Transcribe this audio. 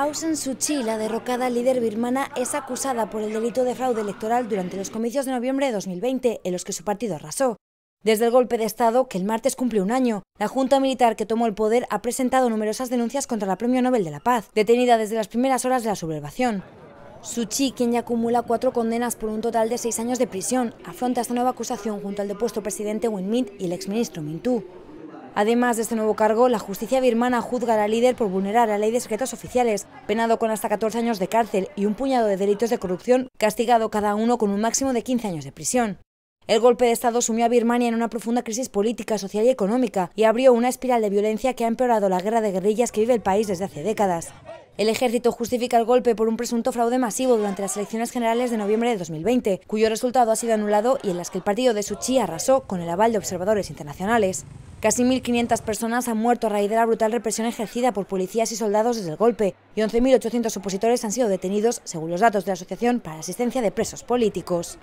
Aung San Suu Kyi, la derrocada líder birmana, es acusada por el delito de fraude electoral durante los comicios de noviembre de 2020, en los que su partido arrasó. Desde el golpe de Estado, que el martes cumple un año, la Junta Militar que tomó el poder ha presentado numerosas denuncias contra la Premio Nobel de la Paz, detenida desde las primeras horas de la sublevación. Kyi, quien ya acumula cuatro condenas por un total de seis años de prisión, afronta esta nueva acusación junto al depuesto presidente Win Myint y el exministro Mintú. Además de este nuevo cargo, la justicia birmana juzga a la líder por vulnerar la ley de secretos oficiales, penado con hasta 14 años de cárcel y un puñado de delitos de corrupción, castigado cada uno con un máximo de 15 años de prisión. El golpe de Estado sumió a Birmania en una profunda crisis política, social y económica y abrió una espiral de violencia que ha empeorado la guerra de guerrillas que vive el país desde hace décadas. El ejército justifica el golpe por un presunto fraude masivo durante las elecciones generales de noviembre de 2020, cuyo resultado ha sido anulado y en las que el partido de Suchi arrasó con el aval de observadores internacionales. Casi 1.500 personas han muerto a raíz de la brutal represión ejercida por policías y soldados desde el golpe y 11.800 opositores han sido detenidos, según los datos de la Asociación para la Asistencia de Presos Políticos.